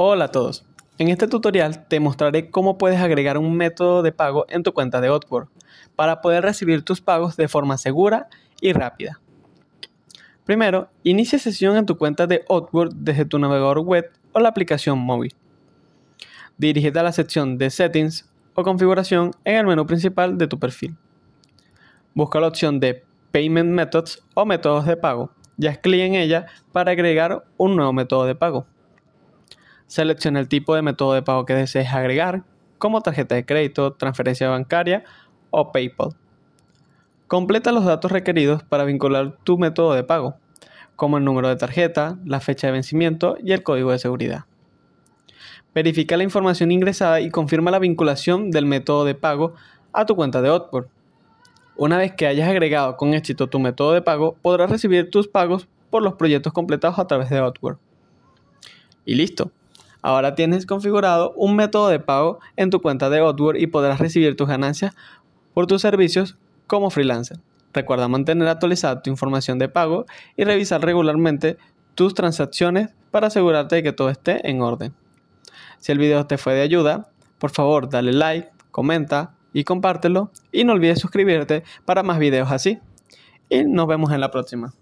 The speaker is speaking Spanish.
Hola a todos. En este tutorial te mostraré cómo puedes agregar un método de pago en tu cuenta de Outboard para poder recibir tus pagos de forma segura y rápida. Primero, inicia sesión en tu cuenta de Otword desde tu navegador web o la aplicación móvil. Dirígete a la sección de Settings o Configuración en el menú principal de tu perfil. Busca la opción de Payment Methods o métodos de pago y haz clic en ella para agregar un nuevo método de pago. Selecciona el tipo de método de pago que desees agregar, como tarjeta de crédito, transferencia bancaria o PayPal. Completa los datos requeridos para vincular tu método de pago, como el número de tarjeta, la fecha de vencimiento y el código de seguridad. Verifica la información ingresada y confirma la vinculación del método de pago a tu cuenta de Outboard. Una vez que hayas agregado con éxito tu método de pago, podrás recibir tus pagos por los proyectos completados a través de Outwork. Y listo, Ahora tienes configurado un método de pago en tu cuenta de Outdoor y podrás recibir tus ganancias por tus servicios como freelancer. Recuerda mantener actualizada tu información de pago y revisar regularmente tus transacciones para asegurarte de que todo esté en orden. Si el video te fue de ayuda, por favor dale like, comenta y compártelo y no olvides suscribirte para más videos así. Y nos vemos en la próxima.